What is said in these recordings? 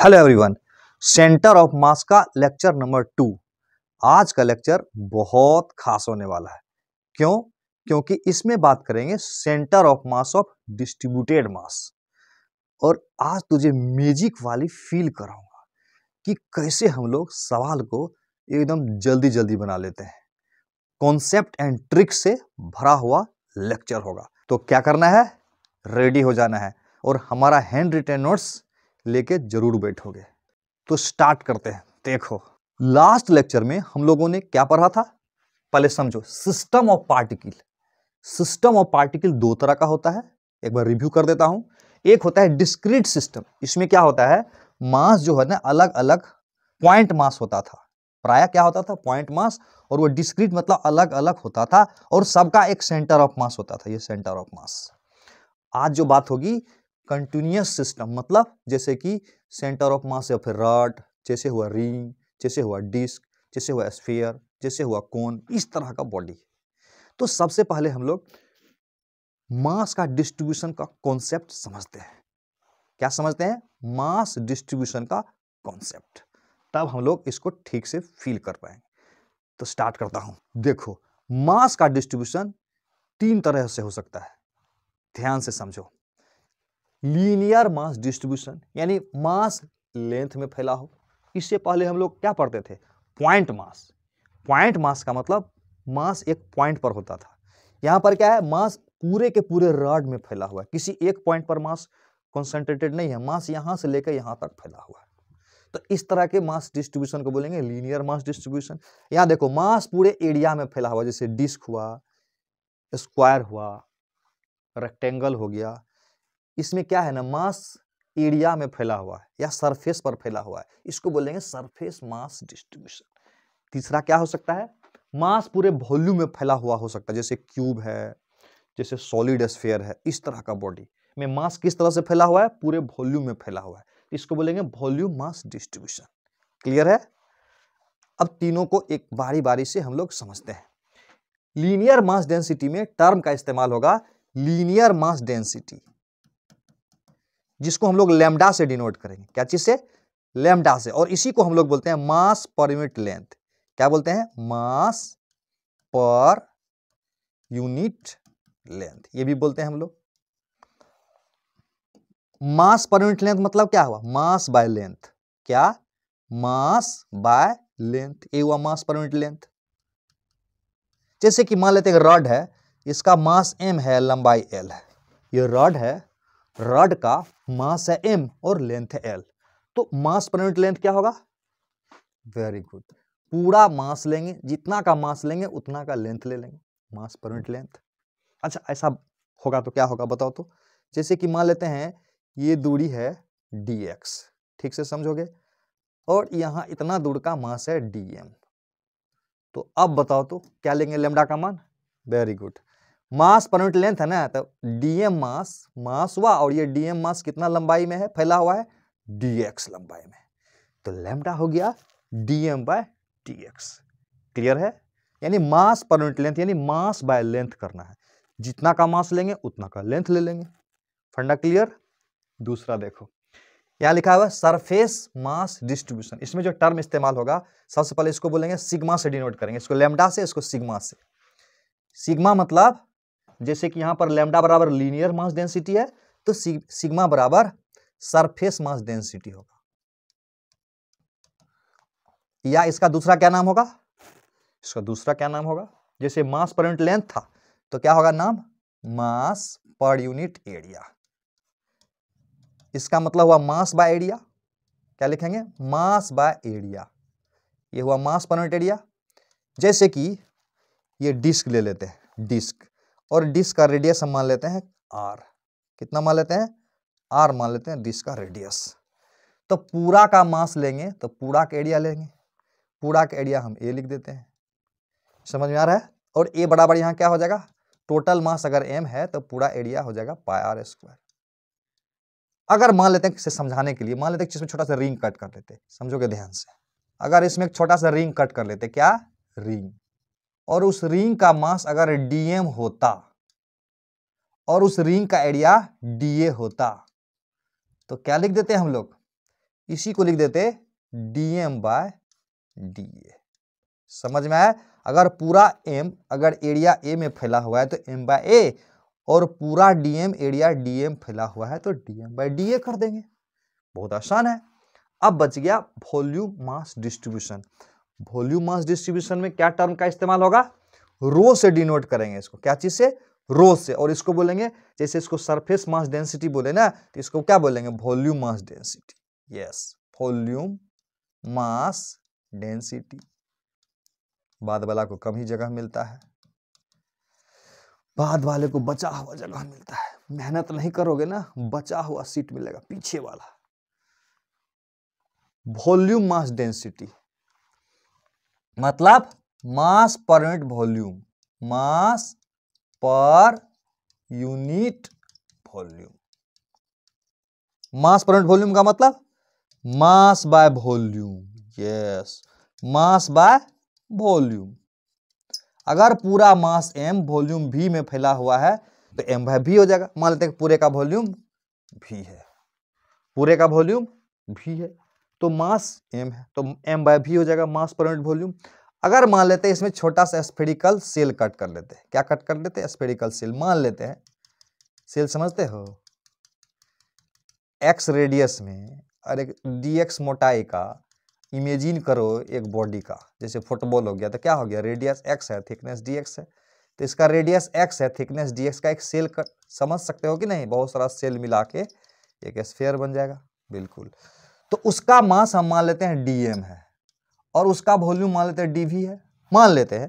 Hello everyone centre of mass का lecture number two आज का लेक्चर बहुत खास होने वाला है क्यों क्योंकि इसमें बात करेंगे centre of mass of distributed mass और आज तुझे मैजिक वाली फील कराऊंगा कि कैसे हम लोग सवाल को एकदम जल्दी जल्दी बना लेते हैं कॉन्सेप्ट एंड ट्रिक से भरा हुआ लेक्चर होगा तो क्या करना है रेडी हो जाना है और हमारा हैंड रिटेन नोट्स लेके जरूर बैठोगे तो स्टार्ट करते हैं देखो लास्ट लेक्चर में हम लोगों ने क्या पढ़ा था पहले समझो system of particle system of particle दो तरह का होता है एक बार रिव्यू कर देता हूं एक होता है डिस्क्रीट सिस्टम इसमें क्या होता है मास जो है ना अलग अलग पॉइंट मास होता था प्राय क्या होता था पॉइंट मास और वो डिस्क्रीट मतलब अलग अलग होता था और सबका एक सेंटर ऑफ मास होता था ये सेंटर ऑफ मास आज जो बात होगी कंटिन्यूस सिस्टम मतलब जैसे कि सेंटर ऑफ मास या फिर रॉड जैसे हुआ रिंग जैसे हुआ डिस्क जैसे हुआ स्फीयर जैसे हुआ कोन इस तरह का बॉडी तो सबसे पहले हम लोग मास का डिस्ट्रीब्यूशन का कॉन्सेप्ट समझते हैं क्या समझते हैं मास डिस्ट्रीब्यूशन का कॉन्सेप्ट तब हम लोग इसको ठीक से फील कर पाएंगे तो स्टार्ट करता हूं देखो मास का डिस्ट्रीब्यूशन तीन तरह से हो सकता है ध्यान से समझो लीनियर मास डिस्ट्रीब्यूशन यानी मास लेंथ में फैला हो इससे पहले हम लोग क्या पढ़ते थे पॉइंट मास पॉइंट मास का मतलब मास एक पॉइंट पर होता था यहाँ पर क्या है मास पूरे के पूरे रॉड में फैला हुआ है किसी एक पॉइंट पर मास कॉन्सेंट्रेटेड नहीं है मास यहाँ से लेकर यहाँ तक फैला हुआ है तो इस तरह के मास डिस्ट्रीब्यूशन को बोलेंगे लीनियर मास डिस्ट्रीब्यूशन यहाँ देखो मास पूरे एरिया में फैला हुआ जैसे डिस्क हुआ स्क्वायर हुआ रेक्टेंगल हो गया इसमें क्या है ना मास एरिया में फैला हुआ है या सरफेस पर फैला हुआ है इसको बोलेंगे सरफेस मास डिस्ट्रीब्यूशन तीसरा क्या हो सकता है मास पूरे वॉल्यूम में फैला हुआ हो सकता है जैसे क्यूब है जैसे सॉलिड स्फेयर है इस तरह का बॉडी में मास किस तरह से फैला हुआ है पूरे वॉल्यूम में फैला हुआ है इसको बोलेंगे वॉल्यूम मास डिस्ट्रीब्यूशन क्लियर है अब तीनों को एक बारी बारी से हम लोग समझते हैं लीनियर मास डेंसिटी में टर्म का इस्तेमाल होगा लीनियर मास डेंसिटी जिसको हम लोग लेमडा से डिनोट करेंगे क्या चीज़ से लेमडा से और इसी को हम लोग बोलते हैं मास पर यूनिट लेंथ क्या बोलते हैं मास पर यूनिट लेंथ ये भी बोलते हैं हम लोग मास पर यूनिट लेंथ मतलब क्या हुआ मास बाय लेंथ क्या मास बाय लेंथ ये हुआ मास पर यूनिट लेंथ जैसे कि मान लेते हैं रड है इसका मास एम है लंबाई एल है ये रड है रड का मास है एम और लेंथ है एल तो मास पर यूनिट लेंथ क्या होगा वेरी गुड पूरा मास लेंगे जितना का मास लेंगे उतना का लेंथ ले लेंगे मास पर यूनिट लेंथ अच्छा ऐसा होगा तो क्या होगा बताओ तो जैसे कि मान लेते हैं ये दूरी है डी एक्स ठीक से समझोगे और यहां इतना दूर का मास है डी एम तो अब बताओ तो क्या लेंगे लेमडा का मान वेरी गुड मास पर यूनिट लेंथ है ना तो डीएम मास मास हुआ और ये डीएम मास कितना लंबाई में है फैला हुआ है डीएक्स लंबाई में तो लेमडा हो गया डीएम बाय डीएक्स क्लियर है यानी मास पर यूनिट लेंथ यानी मास बाय लेंथ करना है जितना का मास लेंगे उतना का लेंथ ले लेंगे फंडा क्लियर दूसरा देखो यहां लिखा हुआ सरफेस मास डिस्ट्रीब्यूशन इसमें जो टर्म इस्तेमाल होगा सबसे पहले इसको बोलेंगे सिग्मा से डिनोट करेंगे इसको लेमडा से इसको सिग्मा से सिग्मा मतलब जैसे कि यहाँ पर लेमडा बराबर लीनियर मास डेंसिटी है तो सिग्मा बराबर सरफेस मास डेंसिटी होगा या इसका दूसरा क्या नाम होगा इसका दूसरा क्या नाम होगा जैसे मास पर यूनिट लेंथ था तो क्या होगा नाम मास पर यूनिट एरिया इसका मतलब हुआ मास बाय एरिया क्या लिखेंगे मास बाय एरिया ये हुआ मास पर यूनिट एरिया जैसे कि ये डिस्क ले लेते हैं डिस्क और डिस्क का रेडियस हम मान लेते हैं आर कितना मान लेते हैं आर मान लेते हैं डिस्क का रेडियस तो पूरा का मास लेंगे तो पूरा का एरिया लेंगे पूरा का एरिया हम ए लिख देते हैं समझ में आ रहा है और ए बराबर यहाँ क्या हो जाएगा टोटल मास अगर एम है तो पूरा एरिया हो जाएगा पाई आर स्क्वायर अगर मान लेते हैं समझाने के लिए मान लेते हैं इसमें छोटा सा रिंग कट कर लेते समझोगे ध्यान से अगर इसमें एक छोटा सा रिंग कट कर लेते क्या रिंग और उस रिंग का मास अगर डीएम होता और उस रिंग का एरिया डीए होता तो क्या लिख देते हम लोग इसी को लिख देते डीएम बाय डीए समझ में आया अगर पूरा एम अगर एरिया ए में फैला हुआ है तो एम बाय ए और पूरा डीएम एरिया डीएम फैला हुआ है तो डीएम बाय डीए कर देंगे बहुत आसान है अब बच गया volume mass distribution volume mass distribution में क्या टर्म का इस्तेमाल होगा रो से डिनोट करेंगे इसको क्या चीज से रो से और इसको बोलेंगे जैसे इसको सरफेस मास डेंसिटी बोले ना तो इसको क्या बोलेंगे volume mass density yes volume mass density बाद वाला को कम ही जगह मिलता है बाद वाले को बचा हुआ जगह मिलता है मेहनत नहीं करोगे ना बचा हुआ सीट मिलेगा पीछे वाला वॉल्यूम मास डेंसिटी मतलब mass per unit volume mass per unit volume mass per unit volume का मतलब mass by volume yes mass by volume अगर पूरा मास एम वॉल्यूम भी में फैला हुआ है तो एम बाय भी हो जाएगा मान लेते हैं पूरे का वॉल्यूम भी है पूरे का वॉल्यूम भी है तो मास एम है तो एम बाय भी हो जाएगा मास पर यूनिट वॉल्यूम अगर मान लेते हैं इसमें छोटा सा स्पेरिकल सेल कट कर लेते हैं क्या कट कर लेते हैं स्पेरिकल सेल मान लेते हैं सेल समझते हो एक्स रेडियस में और एक डी एक्स मोटाई का इमेजिन करो एक बॉडी का जैसे फुटबॉल हो गया तो क्या हो गया रेडियस एक्स है थिकनेस डी एक्स है तो इसका रेडियस एक्स है थिकनेस डी एक्स का एक सेल कट समझ सकते हो कि नहीं बहुत सारा सेल मिला के एक स्फेयर बन जाएगा बिल्कुल तो उसका मास हम मान लेते हैं डी एम है और उसका वॉल्यूम मान लेते हैं डी वी है मान लेते हैं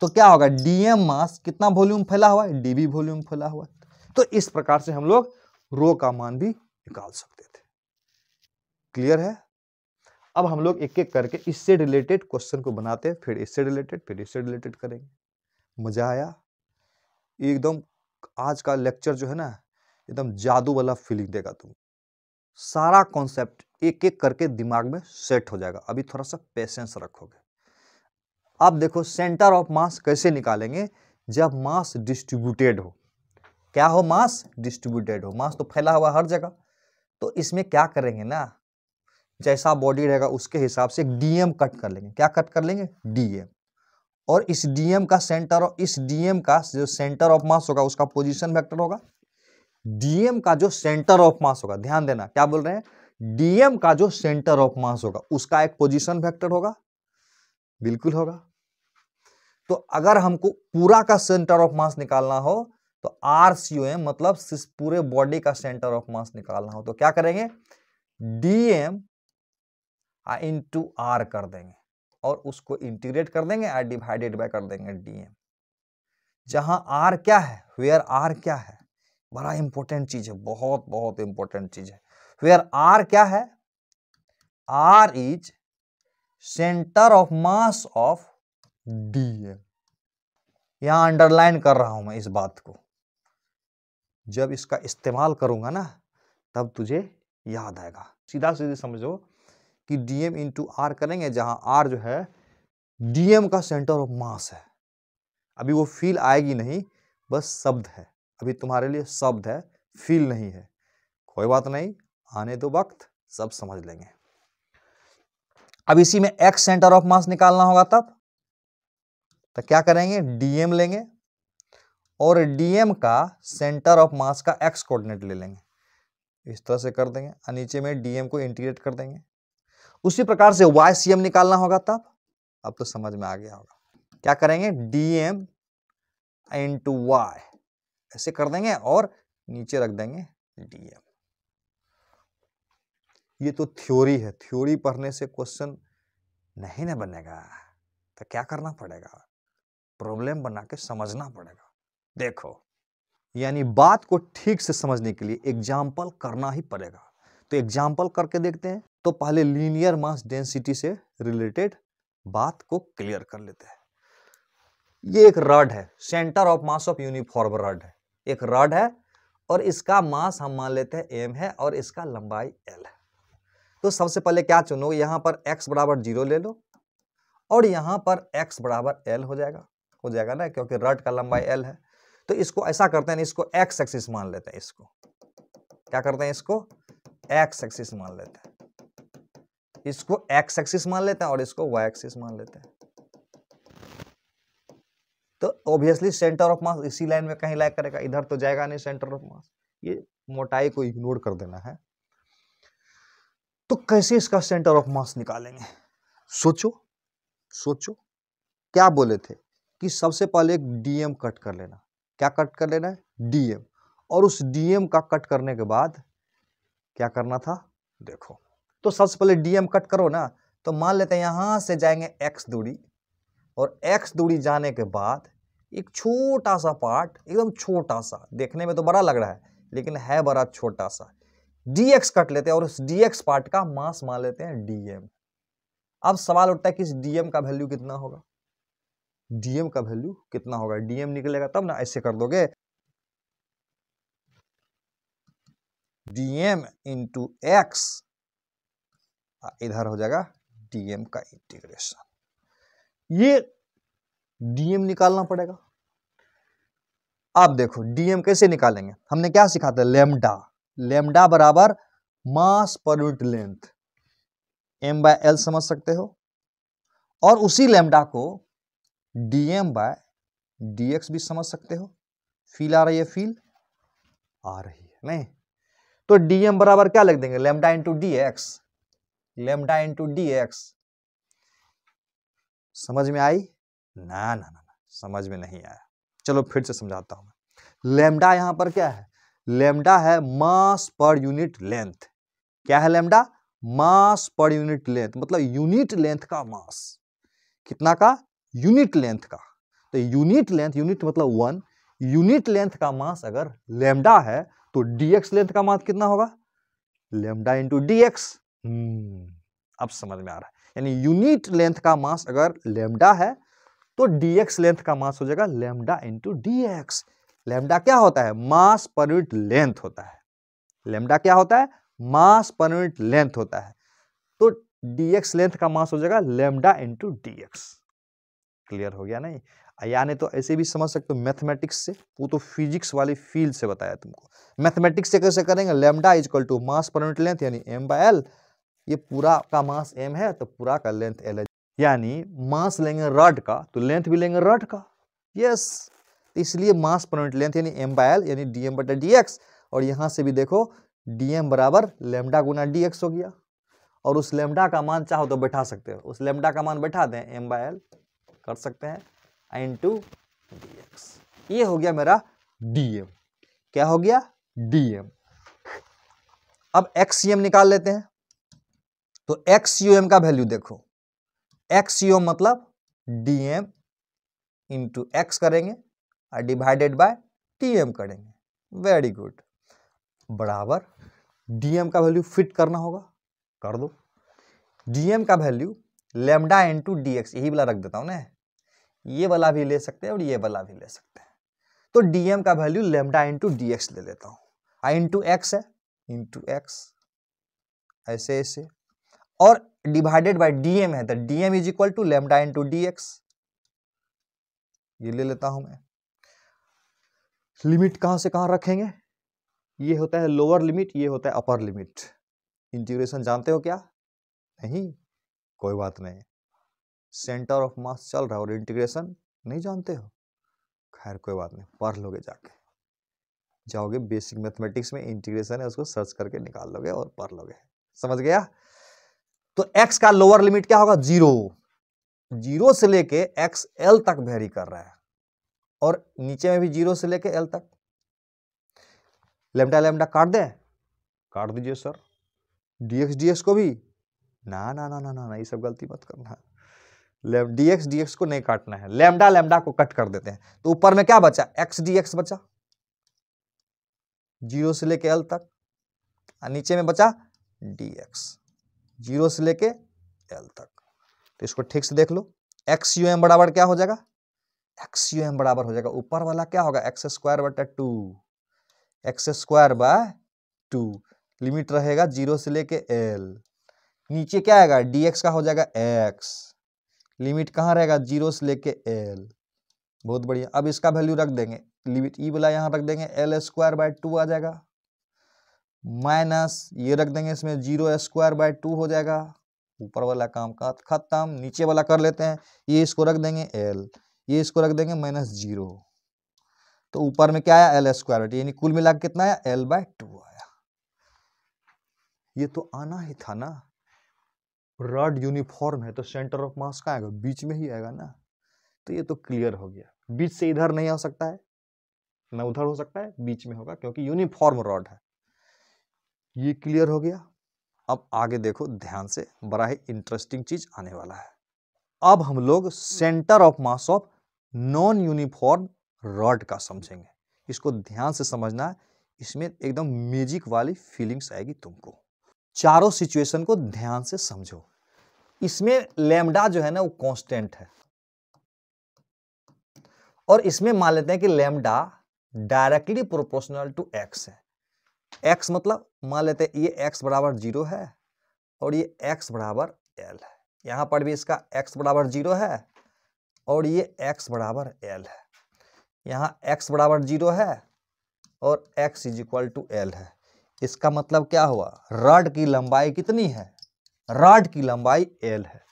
तो क्या होगा डी एम मास कितना वॉल्यूम फैला हुआ है डी वी वॉल्यूम फैला हुआ है तो इस प्रकार से हम लोग रो का मान भी निकाल सकते थे क्लियर है अब हम लोग एक एक करके इससे रिलेटेड क्वेश्चन को बनाते हैं फिर इससे रिलेटेड फिर इससे रिलेटेड करेंगे मजा आया एकदम आज का लेक्चर जो है ना एकदम जादू वाला फीलिंग देगा तुम सारा कॉन्सेप्ट एक एक करके दिमाग में सेट हो जाएगा अभी थोड़ा सा पेशेंस रखोगे आप देखो सेंटर ऑफ मास कैसे निकालेंगे जब मास डिस्ट्रीब्यूटेड हो क्या हो मास डिस्ट्रीब्यूटेड हो मास तो फैला हुआ हर जगह तो इसमें क्या करेंगे ना जैसा बॉडी रहेगा उसके हिसाब से डीएम कट कर लेंगे क्या कट कर लेंगे डीएम और इस डीएम का सेंटर इस डीएम का जो सेंटर ऑफ मास होगा उसका पोजीशन वेक्टर होगा डीएम का जो सेंटर ऑफ मास होगा ध्यान देना क्या बोल रहे हैं डीएम का जो सेंटर ऑफ मास होगा उसका एक पोजीशन वेक्टर होगा बिल्कुल होगा तो अगर हमको पूरा का सेंटर ऑफ मास निकालना हो तो आर सी ओ एम मतलब पूरे बॉडी का सेंटर ऑफ मास निकालना हो तो क्या करेंगे डीएम इन टू आर कर देंगे और उसको इंटीग्रेट कर देंगे डिवाइडेड बाय कर देंगे डीएम जहां आर क्या है वेयर आर क्या है बड़ा इंपॉर्टेंट चीज है बहुत बहुत इंपॉर्टेंट चीज है वेयर तो आर क्या है r is centre of mass of d यहां अंडरलाइन कर रहा हूं मैं इस बात को जब इसका इस्तेमाल करूंगा ना तब तुझे याद आएगा सीधा सीधे समझो कि डीएम इंटू आर करेंगे जहां आर जो है डीएम का सेंटर ऑफ मास है अभी वो फील आएगी नहीं बस शब्द है अभी तुम्हारे लिए शब्द है फील नहीं है कोई बात नहीं आने दो वक्त सब समझ लेंगे अब इसी में एक्स सेंटर ऑफ मास निकालना होगा तब तो क्या करेंगे डीएम लेंगे और डीएम का सेंटर ऑफ मास का एक्स कोऑर्डिनेट ले लेंगे इस तरह से कर देंगे और नीचे में डीएम को इंटीग्रेट कर देंगे उसी प्रकार से वाई सी एम निकालना होगा तब अब तो समझ में आ गया होगा क्या करेंगे डीएम इंटू वाई ऐसे कर देंगे और नीचे रख देंगे डीएम ये तो थ्योरी है थ्योरी पढ़ने से क्वेश्चन नहीं ना बनेगा तो क्या करना पड़ेगा प्रॉब्लम बना के समझना पड़ेगा देखो यानी बात को ठीक से समझने के लिए एग्जाम्पल करना ही पड़ेगा तो एग्जाम्पल करके देखते हैं तो पहले लीनियर मास डेंसिटी से रिलेटेड बात को क्लियर कर लेते हैं ये एक रड है centre of mass of uniform rod है एक रॉड है और इसका मास हम मान लेते हैं एम है और इसका लंबाई एल है तो सबसे पहले क्या चुनो यहाँ पर एक्स बराबर जीरो ले लो और यहाँ पर एक्स बराबर एल हो जाएगा हो जाएगा ना क्योंकि रड का लंबाई एल है तो इसको ऐसा करते हैं इसको एक्स एक्सिस मान लेते हैं इसको क्या करते हैं इसको एक्स एक्सिस मान लेते हैं इसको एक्स एक्सिस मान लेते हैं और इसको वाई एक्सिस मान लेते हैं तो ऑब्वियसली सेंटर ऑफ मास इसी लाइन में कहीं लाइक करेगा इधर तो जाएगा नहीं सेंटर ऑफ मास ये मोटाई को इग्नोर कर देना है तो कैसे इसका सेंटर ऑफ मास निकालेंगे सोचो सोचो क्या बोले थे कि सबसे पहले एक डीएम कट कर लेना क्या कट कर लेना है डीएम और उस डीएम का कट करने के बाद क्या करना था देखो तो सबसे पहले डीएम कट करो ना तो मान लेते हैं यहां से जाएंगे एक्स दूरी और एक्स दूरी जाने के बाद एक छोटा सा पार्ट एकदम छोटा सा देखने में तो बड़ा लग रहा है लेकिन है बड़ा छोटा सा डी कट लेते हैं और उस डी पार्ट का मास मान लेते हैं डी अब सवाल उठता है कि इस डी का वैल्यू कितना होगा डीएम का वैल्यू कितना होगा डीएम निकलेगा तब ना ऐसे कर दोगे डीएम इंटू एक्स इधर हो जाएगा डीएम का इंटीग्रेशन ये डीएम निकालना पड़ेगा आप देखो डीएम कैसे निकालेंगे हमने क्या सिखा था लेमडा लेमडा बराबर मास पर unit length m by l समझ सकते हो और उसी लेमडा को डीएम बाय डीएक्स भी समझ सकते हो फील आ रही है फील आ रही है नहीं तो डीएम बराबर क्या लिख देंगे lambda into d x lambda into d x समझ में आई ना ना ना, ना समझ में नहीं आया चलो फिर से समझाता हूँ लेमडा यहाँ पर क्या है लेमडा है मास पर यूनिट लेंथ क्या है लेमडा मास पर यूनिट लेंथ मतलब यूनिट लेंथ का मास कितना का यूनिट लेंथ का तो यूनिट लेंथ यूनिट मतलब वन यूनिट लेंथ का मास अगर लेमडा है तो डीएक्स लेंथ का मास कितना होगा लेमडा इंटू डीएक्स हम्म, अब समझ में आ रहा है यानी यूनिट लेंथ का मास अगर लेमडा है तो dx लेंथ का मास हो जाएगा लेमडा इंटू डी लेमडा क्या होता है मास पर यूनिट लेंथ होता है लेमडा क्या होता है मास पर यूनिट लेंथ होता है तो dx लेंथ का मास हो जाएगा लेमडा इंटू डी क्लियर हो गया नहीं यानी तो ऐसे भी समझ सकते हो मैथमेटिक्स से वो तो फिजिक्स वाली फील्ड से बताया तुमको मैथमेटिक्स से कैसे करेंगे lambda is equal to mass पर यूनिट लेंथ यानी एम बाय एल ये पूरा का मास एम है तो पूरा का लेंथ एल है यानी मास लेंगे रड का तो लेंथ भी लेंगे रड का यस इसलिए मास पर यूनिट लेंथ यानी एम बाय एल यानी डी एम बटा डी एक्स और यहाँ से भी देखो डी एम बराबर लेमडा गुना डी एक्स हो गया और उस लेमडा का मान चाहो तो बैठा सकते हो उस लेमडा का मान बैठा दें एम बाय एल कर सकते हैं एन टू डी एक्स ये हो गया मेरा डी एम क्या हो गया डी एम अब एक्स सी एम निकाल लेते हैं तो एक्स यू एम का वैल्यू देखो एक्स यू एम मतलब डी एम इंटू एक्स करेंगे और डिवाइडेड बाय टी एम करेंगे वेरी गुड बराबर डी एम का वैल्यू फिट करना होगा कर दो डी एम का value lambda into d x यही वाला रख देता हूँ ना ये वाला भी ले सकते हैं और ये वाला भी ले सकते हैं तो डी एम का value lambda into d x ले लेता हूँ इंटू एक्स है इंटू एक्स ऐसे ऐसे और डिवाइडेड बाय डीएम है तो dm is equal to lambda into d x ये ले लेता हूं मैं लिमिट कहां से कहां रखेंगे ये होता है लोअर लिमिट ये होता है अपर लिमिट इंटीग्रेशन जानते हो क्या नहीं कोई बात नहीं सेंटर ऑफ मास चल रहा है और इंटीग्रेशन नहीं जानते हो खैर कोई बात नहीं पढ़ लोगे जाके जाओगे बेसिक मैथमेटिक्स में इंटीग्रेशन है उसको सर्च करके निकाल लोगे और पढ़ लोगे समझ गया तो x का लोअर लिमिट क्या होगा जीरो जीरो से लेके एक्स एल तक वेरी कर रहा है और नीचे में भी जीरो से लेके एल तक लेमडा लेमडा काट दें काट दीजिए सर डीएक्स डीएक्स को भी ना ना ना ना ना ना ये सब गलती मत करना डीएक्स डीएक्स को नहीं काटना है लेमडा लेमडा को कट कर देते हैं तो ऊपर में क्या बचा एक्स डीएक्स बचा जीरो से लेके एल तक और नीचे में बचा डीएक्स जीरो से लेके एल तक तो इसको ठीक से देख लो एक्स यू एम बराबर क्या हो जाएगा एक्स यू एम बराबर हो जाएगा ऊपर वाला क्या होगा एक्स स्क्वायर बटा two x square by two limit रहेगा जीरो से लेके एल नीचे क्या आएगा डी एक्स का हो जाएगा एक्स लिमिट कहाँ रहेगा जीरो से लेके एल बहुत बढ़िया अब इसका वैल्यू रख देंगे लिमिट ई e वाला यहाँ रख देंगे एल स्क्वायर बाय टू आ जाएगा माइनस ये रख देंगे इसमें जीरो स्क्वायर बाय टू हो जाएगा ऊपर वाला काम का खत्म नीचे वाला कर लेते हैं ये इसको रख देंगे एल ये इसको रख देंगे माइनस जीरो तो ऊपर में क्या आया एल स्क्वायर यानी कुल मिला कितना आया एल बाय टू आया ये तो आना ही था ना रॉड यूनिफॉर्म है तो सेंटर ऑफ मास कहाँ आएगा बीच में ही आएगा ना तो ये तो क्लियर हो गया बीच से इधर नहीं आ सकता है ना उधर हो सकता है बीच में होगा क्योंकि यूनिफॉर्म रॉड है ये क्लियर हो गया अब आगे देखो ध्यान से बड़ा ही इंटरेस्टिंग चीज आने वाला है अब हम लोग centre of mass of non uniform rod का समझेंगे इसको ध्यान से समझना है इसमें एकदम मैजिक वाली फीलिंग्स आएगी तुमको चारों सिचुएशन को ध्यान से समझो इसमें लेमडा जो है ना वो कांस्टेंट है और इसमें मान लेते हैं कि lambda directly proportional to x है एक्स मतलब मान लेते हैं ये x बराबर जीरो है और ये x बराबर एल है यहाँ पर भी इसका x बराबर जीरो है और ये x बराबर एल है यहाँ x बराबर जीरो है और x is equal to l है इसका मतलब क्या हुआ रड की लंबाई कितनी है रड की लंबाई एल है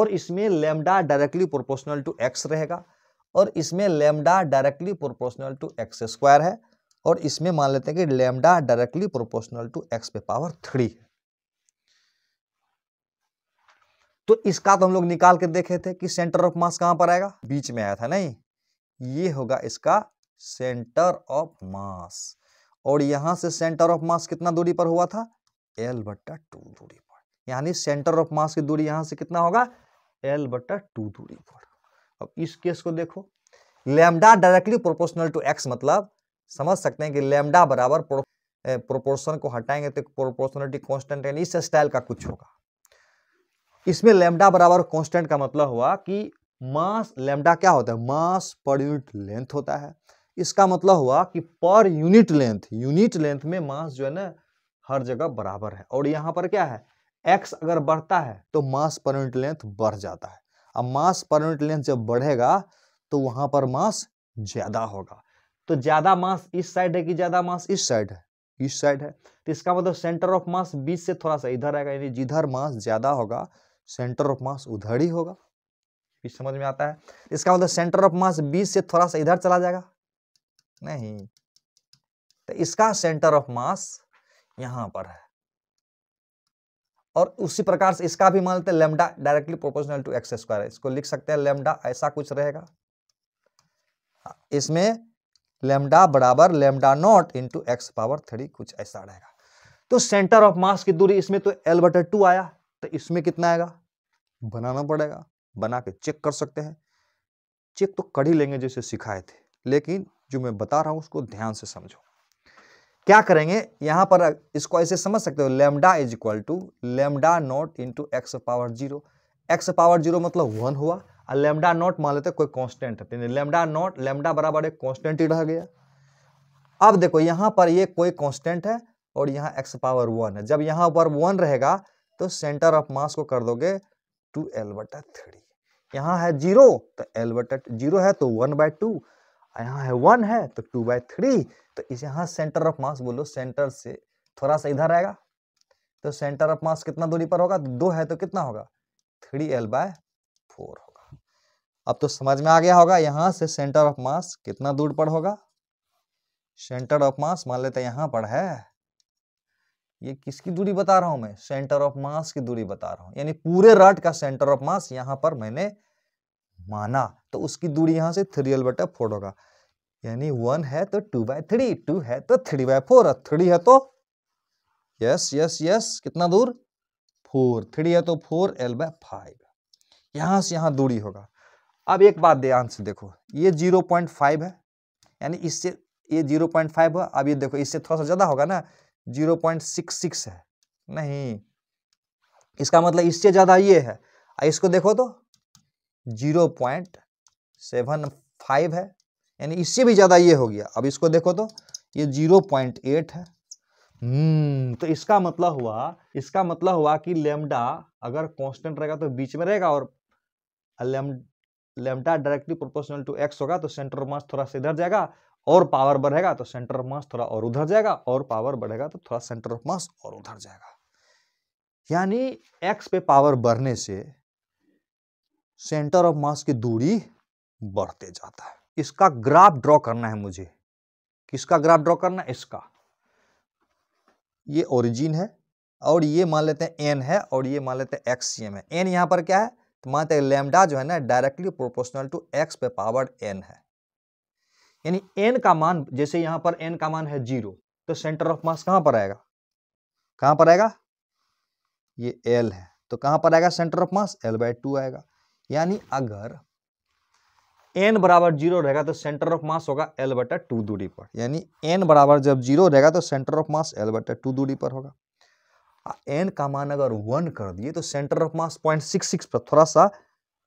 और इसमें lambda directly proportional to x रहेगा और इसमें lambda directly proportional to x square है और इसमें मान लेते हैं कि lambda directly proportional to x पे पावर थ्री है तो इसका तो हम लोग निकाल के देखे थे कि सेंटर ऑफ मास कहां पर आएगा बीच में आया था नहीं ये होगा इसका सेंटर ऑफ मास और यहां से सेंटर ऑफ मास कितना दूरी पर हुआ था एल बट्टा टू दूरी पर यानी सेंटर ऑफ मास की दूरी यहां से कितना होगा एल बट्टा टू दूरी पर अब इस केस को देखो lambda directly proportional to x मतलब समझ सकते हैं कि लेमडा बराबर प्रोपोर्शन को हटाएंगे तो प्रोपोर्शनलिटी कॉन्स्टेंट यानी इस स्टाइल का कुछ होगा इसमें लेमडा बराबर कॉन्स्टेंट का मतलब हुआ कि मास लेमडा क्या होता है मास पर यूनिट लेंथ होता है इसका मतलब हुआ कि पर यूनिट लेंथ यूनिट लेंथ में मास जो है ना हर जगह बराबर है और यहाँ पर क्या है एक्स अगर बढ़ता है तो मास पर यूनिट लेंथ बढ़ जाता है अब मास पर यूनिट लेंथ जब बढ़ेगा तो वहां पर मास ज़्यादा होगा तो ज़्यादा मास इस साइड है कि ज़्यादा मास इस साइड है इस साइड है तो इसका मतलब सेंटर ऑफ मास बीच से थोड़ा सा इधर आएगा यानी जिधर मास ज़्यादा होगा सेंटर ऑफ मास उधर ही होगा ये समझ में आता है इसका मतलब सेंटर ऑफ मास बीच से थोड़ा सा इधर चला जाएगा नहीं तो इसका सेंटर ऑफ मास यहां पर है और उसी प्रकार से इसका भी मानते हैं lambda directly proportional to x square इसको लिख सकते हैं लेमडा ऐसा कुछ रहेगा हाँ, इसमें लेमडा बराबर lambda nought into x power three कुछ ऐसा रहेगा तो सेंटर ऑफ मास की दूरी इसमें तो एल बटर टू आया तो इसमें कितना आएगा बनाना पड़ेगा बना के चेक कर सकते हैं चेक तो कर ही लेंगे जैसे सिखाए थे लेकिन जो मैं बता रहा हूं उसको ध्यान से समझो क्या करेंगे यहां पर इसको ऐसे समझ सकते हो lambda is equal to lambda nought into x power zero x power zero मतलब वन हुआ और लेमडा नॉट मान लेते कोई कॉन्स्टेंट है लेमडा नॉट लेमडा बराबर एक कॉन्स्टेंट ही रह गया अब देखो यहाँ पर ये कोई कॉन्स्टेंट है और यहाँ एक्स पावर वन है जब यहाँ पर वन रहेगा तो सेंटर ऑफ मास को कर दोगे टू एल बटा थ्री यहाँ है जीरो तो एल बटा जीरो है तो वन बाय टू यहाँ है वन है तो टू बाय थ्री तो इस यहाँ सेंटर ऑफ मास बोलो सेंटर से थोड़ा सा इधर आएगा तो सेंटर ऑफ मास कितना दूरी पर होगा तो दो है तो कितना होगा थ्री एल बाय फोर होगा अब तो समझ में आ गया होगा यहाँ से सेंटर ऑफ मास कितना दूर पर होगा सेंटर ऑफ मास मान लेते यहाँ पर है ये किसकी दूरी बता रहा हूं मैं सेंटर ऑफ मास की दूरी बता रहा हूं यानी पूरे रट का सेंटर ऑफ मास यहाँ पर मैंने माना तो उसकी दूरी यहाँ से थ्री एल बटा फोर होगा यानी वन है तो टू बाय थ्री टू है तो थ्री बाय फोर थ्री है तो यस यस यस कितना दूर फोर थ्री है तो फोर एल बाय फाइव यहाँ से यहाँ दूरी होगा अब एक बात दे आंसर देखो ये जीरो पॉइंट फाइव है यानी इससे ये जीरो पॉइंट फाइव है अब ये देखो इससे थोड़ा सा ज़्यादा होगा ना जीरो पॉइंट सिक्स सिक्स है नहीं इसका मतलब इससे ज़्यादा ये है इसको देखो तो जीरो पॉइंट सेवन फाइव है यानी इससे भी ज़्यादा ये हो गया अब इसको देखो तो ये जीरो पॉइंट एट है हम्म तो इसका मतलब हुआ इसका मतलब हुआ कि लेमडा अगर कॉन्स्टेंट रहेगा तो बीच में रहेगा और लेम lambda directly proportional to x होगा तो सेंटर मास थोड़ा से इधर जाएगा और पावर बढ़ेगा तो सेंटर ऑफ मास थोड़ा और उधर जाएगा और पावर बढ़ेगा तो थोड़ा सेंटर ऑफ मास और उधर जाएगा यानी एक्स पे पावर बढ़ने से सेंटर ऑफ मास की दूरी बढ़ते जाता है इसका ग्राफ ड्रॉ करना है मुझे किसका ग्राफ ड्रॉ करना है इसका ये ओरिजिन है और ये मान लेते हैं एन है और ये मान लेते हैं एक्स है एन यहाँ पर क्या है तो मानते तो हैं लेमडा जो है ना डायरेक्टली प्रोपोर्शनल टू एक्स पे पावर एन है यानी एन का मान जैसे यहां पर एन का मान है जीरो तो सेंटर ऑफ मास कहां पर आएगा कहां पर आएगा ये एल है तो कहां पर आएगा centre of mass l by two आएगा यानी अगर एन बराबर जीरो रहेगा तो सेंटर ऑफ मास होगा एल बटा टू दूरी पर यानी एन बराबर जब जीरो रहेगा तो सेंटर ऑफ मास एल बटा टू दूरी पर होगा एन हाँ, का मान अगर वन कर दिए तो centre of mass point six six पर थोड़ा सा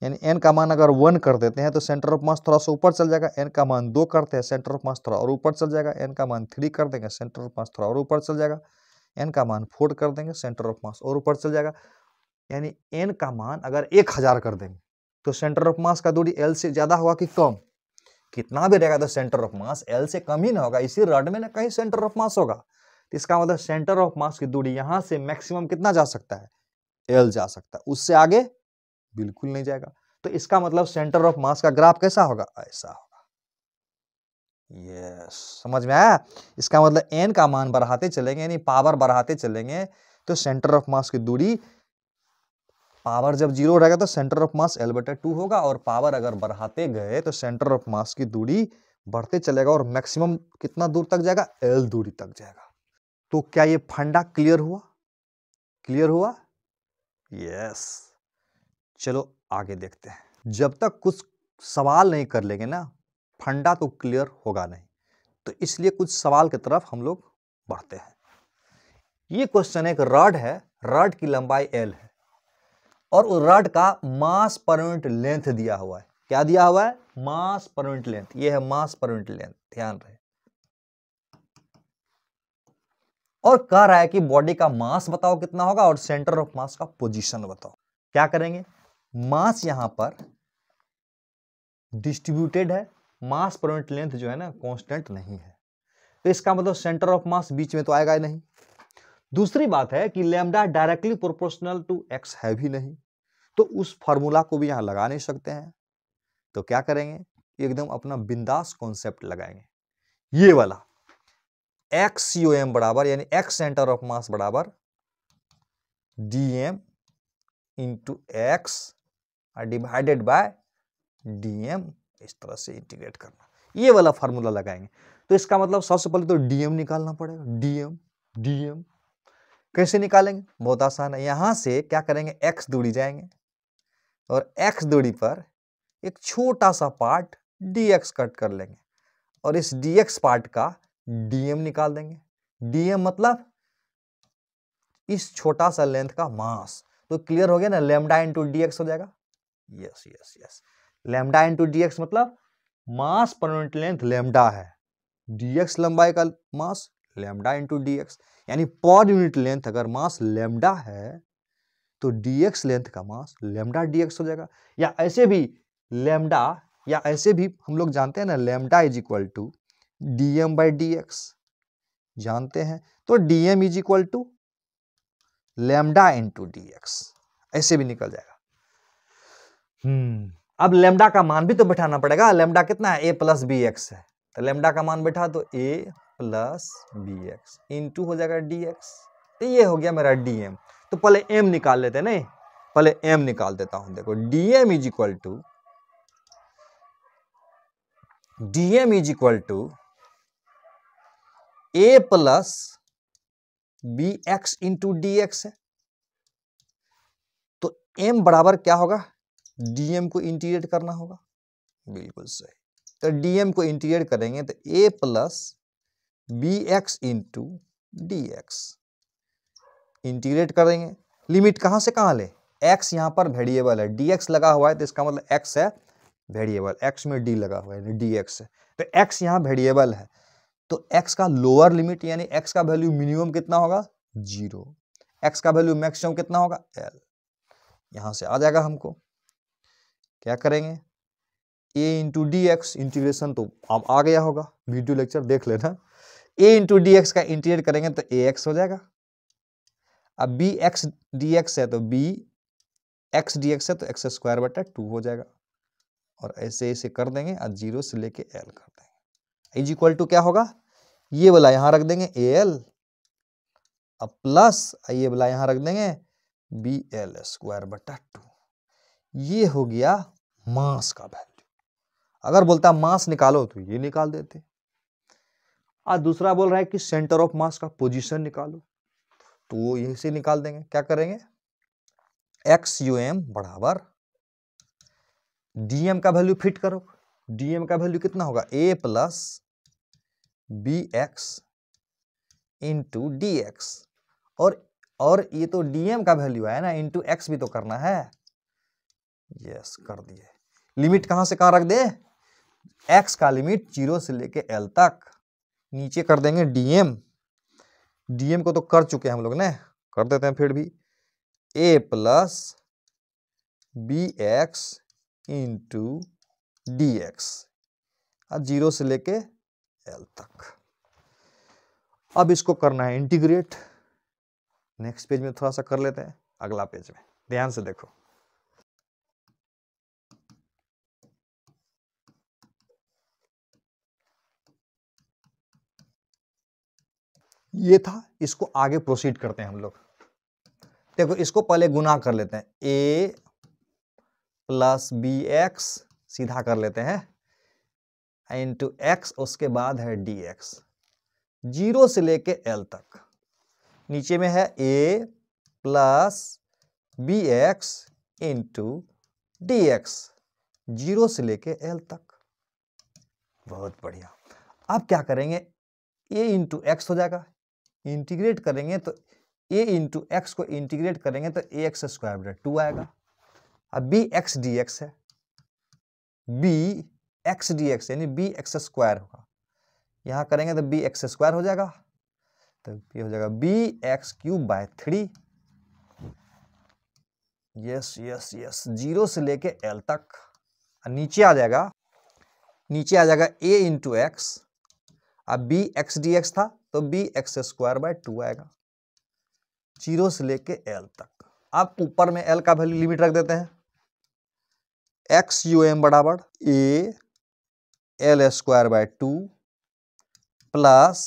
यानी एन का मान अगर वन कर देते हैं तो सेंटर ऑफ मास थोड़ा सा ऊपर चल जाएगा एन का मान दो करते हैं सेंटर ऑफ मास थोड़ा और ऊपर चल जाएगा एन का मान थ्री कर देंगे सेंटर ऑफ मास थोड़ा और ऊपर चल जाएगा एन का मान फोर कर देंगे सेंटर ऑफ मास और ऊपर चल जाएगा यानी एन का मान अगर एक हज़ार कर देंगे तो सेंटर ऑफ मास का दूरी एल से ज़्यादा होगा कि कम कितना भी रहेगा तो सेंटर ऑफ मास एल से कम ही ना होगा इसी रड में ना कहीं सेंटर ऑफ मास होगा इसका मतलब सेंटर ऑफ मास की दूरी यहां से मैक्सिमम कितना जा सकता है एल जा सकता है उससे आगे बिल्कुल नहीं जाएगा तो इसका मतलब सेंटर ऑफ मास का ग्राफ कैसा होगा ऐसा होगा यस समझ में आया इसका मतलब एन का मान बढ़ाते चलेंगे यानी पावर बढ़ाते चलेंगे तो सेंटर ऑफ मास की दूरी पावर जब जीरो रहेगा तो सेंटर ऑफ मास एल बटे टू होगा और पावर अगर बढ़ाते गए तो सेंटर ऑफ मास की दूरी बढ़ते चलेगा और मैक्सिमम कितना दूर तक जाएगा एल दूरी तक जाएगा तो क्या ये फंडा क्लियर हुआ क्लियर हुआ यस चलो आगे देखते हैं जब तक कुछ सवाल नहीं कर लेंगे ना फंडा तो क्लियर होगा नहीं तो इसलिए कुछ सवाल की तरफ हम लोग बढ़ते हैं ये क्वेश्चन एक रड है रड की लंबाई एल है और उस रड का मास पर लेंथ दिया हुआ है क्या दिया हुआ है मास पर लेंथ ये है मास पर लेंथ ध्यान रहे और कह रहा है कि बॉडी का मास बताओ कितना होगा और सेंटर ऑफ मास का पोजीशन बताओ क्या करेंगे मास यहां पर डिस्ट्रीब्यूटेड है मास परमिट लेंथ जो है ना कांस्टेंट नहीं है तो इसका मतलब सेंटर ऑफ मास बीच में तो आएगा ही नहीं दूसरी बात है कि lambda directly proportional to x है भी नहीं तो उस फॉर्मूला को भी यहां लगा नहीं सकते हैं तो क्या करेंगे एकदम अपना बिंदास कॉन्सेप्ट लगाएंगे ये वाला एक्स सी एम बराबर यानी एक्स सेंटर ऑफ मास बराबर d m into x divided by d m इस तरह से इंटीग्रेट करना ये वाला फार्मूला लगाएंगे तो इसका मतलब सबसे पहले तो डीएम निकालना पड़ेगा डीएम डीएम कैसे निकालेंगे बहुत आसान है यहां से क्या करेंगे एक्स दूरी जाएंगे और एक्स दूरी पर एक छोटा सा पार्ट डी एक्स कट कर लेंगे और इस डी एक्स पार्ट का डीएम निकाल देंगे डीएम मतलब इस छोटा सा लेंथ का मास तो क्लियर हो गया ना लेमडा इंटू डी हो जाएगा yes yes yes lambda into d x मतलब मास पर यूनिट लेंथ लेमडा है डीएक्स लंबाई का mass lambda into d x यानी पर यूनिट लेंथ अगर मास लेमडा है तो डीएक्स लेंथ का मास लेमडा डीएक्स हो जाएगा या ऐसे भी लेमडा या ऐसे भी हम लोग जानते हैं ना lambda is equal to d m by d x जानते हैं तो d m is equal to lambda into d x ऐसे भी निकल जाएगा हम्म अब लेमडा का मान भी तो बैठाना पड़ेगा लेमडा कितना है ए प्लस बी एक्स है तो लेमडा का मान बैठा तो a plus b x into हो जाएगा डी एक्स तो ये हो गया मेरा डी एम तो पहले एम निकाल लेते नहीं पहले एम निकाल देता हूं देखो d m is equal to d m is equal to a plus b x into d x है तो एम बराबर क्या होगा डीएम को इंटीग्रेट करना होगा बिल्कुल सही तो डीएम को इंटीग्रेट करेंगे तो a plus b x into d x integrate करेंगे लिमिट कहां से कहां ले एक्स यहां पर वेरिएबल है डी एक्स लगा हुआ है तो इसका मतलब एक्स है वेरिएबल एक्स में डी लगा हुआ है डी एक्स है तो एक्स यहां वेरिएबल है तो x का लोअर लिमिट यानी x का वैल्यू मिनिमम कितना होगा जीरो x का वैल्यू मैक्सिमम कितना होगा l यहां से आ जाएगा हमको क्या करेंगे a into d x integration तो अब आ गया होगा वीडियो लेक्चर देख लेना a इंटू डी एक्स का इंटीग्रेट करेंगे तो ए एक्स हो जाएगा अब बी एक्स डी एक्स है तो बी एक्स डी एक्स है तो एक्स स्क्वायर बटा टू हो जाएगा और ऐसे ऐसे कर देंगे और जीरो से लेके एल कर देंगे इज इक्वल टू क्या होगा ये वाला यहां रख देंगे ए एल अब प्लस ये वाला यहां रख देंगे बी एल स्क्वायर बटा टू ये हो गया मास का वैल्यू अगर बोलता मास निकालो तो ये निकाल देते और दूसरा बोल रहा है कि सेंटर ऑफ मास का पोजीशन निकालो तो वो यहीं से निकाल देंगे क्या करेंगे एक्स यू एम बराबर डीएम का वैल्यू फिट करो डीएम का वैल्यू कितना होगा a plus b x into d x और और ये तो डीएम का वैल्यू है ना इंटू एक्स भी तो करना है यस कर दिए लिमिट कहाँ से कहाँ रख दे एक्स का लिमिट जीरो से लेके एल तक नीचे कर देंगे डीएम डीएम को तो कर चुके हैं हम लोग ने कर देते हैं फिर भी a plus b x into d x zero से लेके एल तक अब इसको करना है इंटीग्रेट नेक्स्ट पेज में थोड़ा सा कर लेते हैं अगला पेज में ध्यान से देखो ये था इसको आगे प्रोसीड करते हैं हम लोग देखो इसको पहले गुना कर लेते हैं ए प्लस बी एक्स सीधा कर लेते हैं इंटू एक्स उसके बाद है डी एक्स जीरो से लेके एल तक नीचे में है a plus b x into d x zero से लेके एल तक बहुत बढ़िया अब क्या करेंगे ए इंटू एक्स हो जाएगा इंटीग्रेट करेंगे तो ए इंटू एक्स को इंटीग्रेट करेंगे तो ए एक्स स्क्वायर टू आएगा अब बी एक्स डी एक्स है बी एक्स डी एक्स यानी बी एक्स स्क्वायर होगा यहाँ करेंगे तो बी एक्स स्क्वायर हो जाएगा तो ये हो जाएगा b x cube by three yes yes yes zero से लेके एल तक नीचे आ जाएगा नीचे आ जाएगा ए इंटू एक्स अब बी एक्स डी एक्स था तो b x square by two आएगा जीरो से लेके एल तक अब ऊपर में एल का वैल्यू लिमिट रख देते हैं एक्स यू एम बराबर a l square by two plus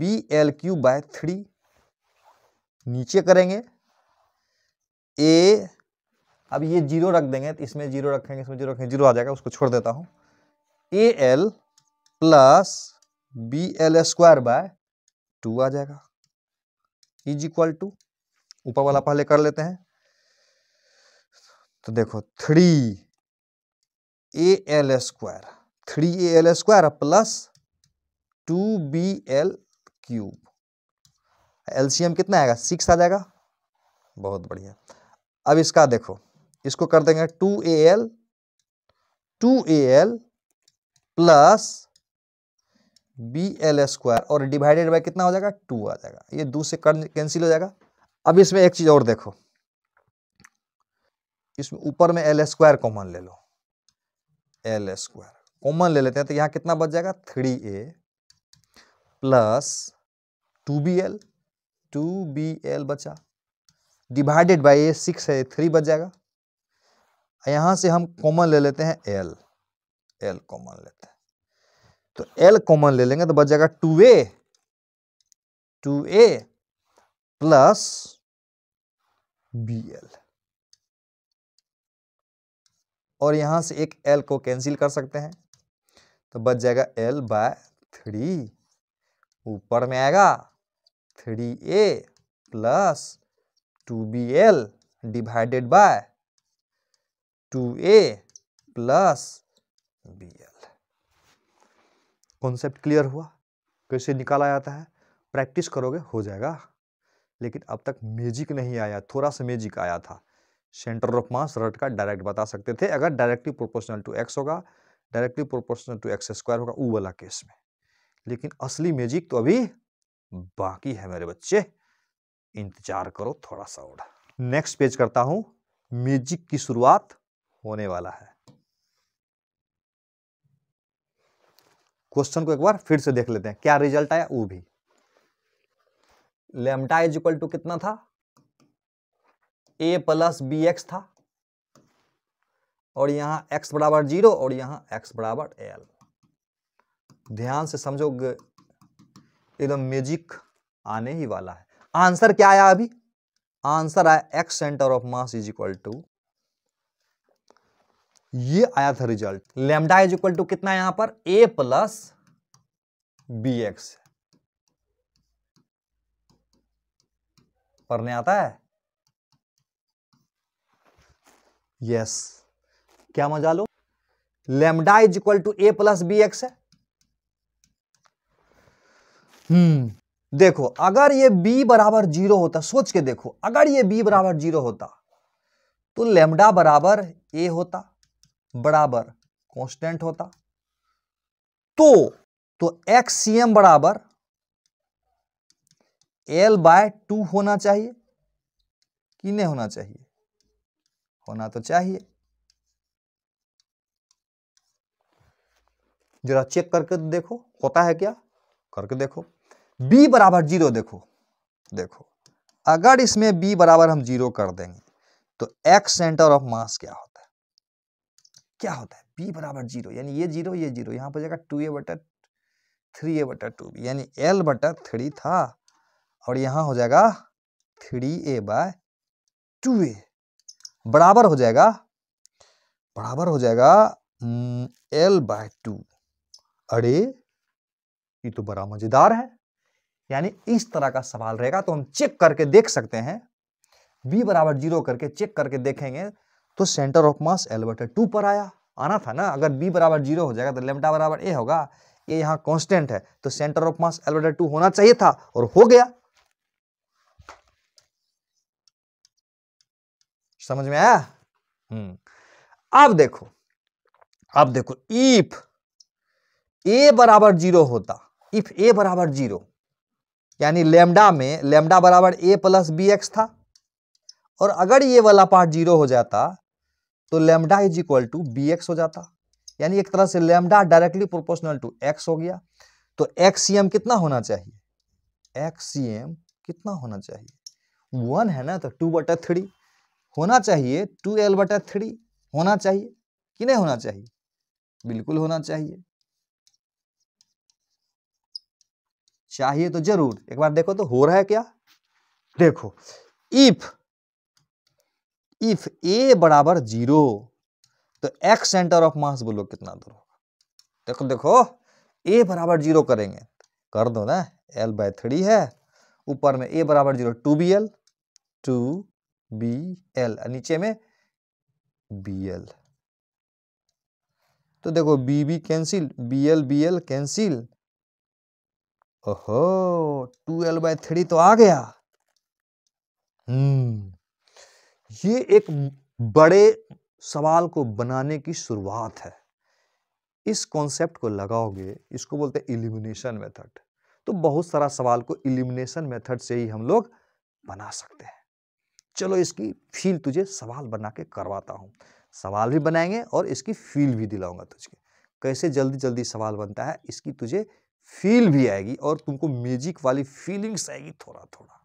b l cube by three नीचे करेंगे ए अब ये जीरो रख देंगे तो इसमें जीरो रखेंगे इसमें जीरो रखेंगे जीरो आ जाएगा उसको छोड़ देता हूं a l plus b l square by two आ जाएगा इज इक्वल टू ऊपर वाला पहले कर लेते हैं तो देखो three a l square three a l square plus two b l cube LCM कितना आएगा सिक्स आ जाएगा बहुत बढ़िया अब इसका देखो इसको कर देंगे two a l two a l plus b l square और डिवाइडेड बाय कितना हो जाएगा टू आ जाएगा ये दो से कैंसिल हो जाएगा अब इसमें एक चीज़ और देखो इसमें ऊपर में एल स्क्वायर कॉमन ले लो एल स्क्वायर कॉमन ले लेते हैं तो यहाँ कितना बच जाएगा three a plus two b l two b l बचा डिवाइडेड बाई ए सिक्स है थ्री बच जाएगा यहाँ से हम कॉमन ले लेते हैं एल एल कॉमन लेते हैं तो एल कॉमन ले लेंगे तो बच जाएगा two a two a plus b l और यहां से एक एल को कैंसिल कर सकते हैं तो बच जाएगा एल बाय थ्री ऊपर में आएगा three a plus two b l divided by two a plus b l concept clear हुआ कैसे निकाला जाता है प्रैक्टिस करोगे हो जाएगा लेकिन अब तक मैजिक नहीं आया थोड़ा सा मैजिक आया था सेंटर ऑफ मास रट का डायरेक्ट बता सकते थे अगर डायरेक्टली प्रोपोर्शनल टू एक्स होगा directly proportional to x square होगा ऊ वाला केस में लेकिन असली मैजिक तो अभी बाकी है मेरे बच्चे इंतजार करो थोड़ा सा और नेक्स्ट पेज करता हूं मैजिक की शुरुआत होने वाला है क्वेश्चन को एक बार फिर से देख लेते हैं क्या रिजल्ट आया वो भी लेमटा इज इक्वल टू कितना था ए प्लस बी एक्स था और यहाँ x बराबर जीरो और यहाँ x बराबर एल ध्यान से समझो एकदम म्यूजिक आने ही वाला है आंसर क्या आया अभी आंसर आया x centre of mass is equal to ये आया था result lambda is equal to कितना यहां पर ए प्लस बी एक्स पढ़ने आता है यस yes. क्या मजा लो lambda is equal to a plus b x है हम्म देखो अगर ये b बराबर जीरो होता सोच के देखो अगर ये b बराबर जीरो होता तो लेमडा बराबर ए होता बराबर कांस्टेंट होता तो तो एक्स सी एम बराबर एल बाय टू होना चाहिए कि नहीं होना चाहिए होना तो चाहिए जरा चेक करके देखो होता है क्या करके देखो b बराबर जीरो देखो देखो अगर इसमें b बराबर हम जीरो कर देंगे तो x सेंटर ऑफ मास क्या होता है क्या होता है b बराबर जीरो यानी ये जीरो ये जीरो यहां पर जाएगा टू ए बटर थ्री ए बटर टू बी यानी एल बटर थ्री था और यहां हो जाएगा three a by two a बराबर हो जाएगा बराबर हो जाएगा एल बाय टू अरे ये तो बड़ा मजेदार है यानी इस तरह का सवाल रहेगा तो हम चेक करके देख सकते हैं बी बराबर जीरो करके चेक करके देखेंगे तो सेंटर ऑफ मास एल बटे टू पर आया आना था ना अगर बी बराबर जीरो हो जाएगा तो लेमटा बराबर ए होगा ये यहाँ कांस्टेंट है तो सेंटर ऑफ मास एल बटे टू होना चाहिए था और हो गया समझ में आया हम्म अब देखो अब देखो इफ ए बराबर जीरो होता इफ ए बराबर जीरो यानी लेमडा में लेमडा बराबर ए प्लस बी एक्स था और अगर ये वाला पार्ट जीरो हो जाता तो lambda is equal to b x हो जाता यानी एक तरह से lambda directly proportional to x हो गया तो एक्स सी एम कितना होना चाहिए एक्स सी एम कितना होना चाहिए वन है ना तो टू बटा थ्री होना चाहिए टू एल बटा थ्री होना चाहिए कि नहीं होना चाहिए बिल्कुल होना चाहिए चाहिए तो जरूर एक बार देखो तो हो रहा है क्या देखो इफ इफ ए बराबर जीरो तो एक्स सेंटर ऑफ मास बोलो कितना दूर होगा देखो देखो ए बराबर जीरो करेंगे कर दो ना एल बाय थ्री है ऊपर में ए बराबर zero two b l two b l नीचे में बी एल तो देखो b b cancel b l b l cancel ओहो टू एल बाय थ्री तो आ गया हम्म ये एक बड़े सवाल को बनाने की शुरुआत है इस कॉन्सेप्ट को लगाओगे इसको बोलते हैं इलिमिनेशन मेथड तो बहुत सारा सवाल को इलिमिनेशन मेथड से ही हम लोग बना सकते हैं चलो इसकी फील तुझे सवाल बना के करवाता हूँ सवाल भी बनाएंगे और इसकी फील भी दिलाऊंगा तुझे कैसे जल्दी जल्दी सवाल बनता है इसकी तुझे फील भी आएगी और तुमको म्यूजिक वाली फीलिंग्स आएगी थोड़ा थोड़ा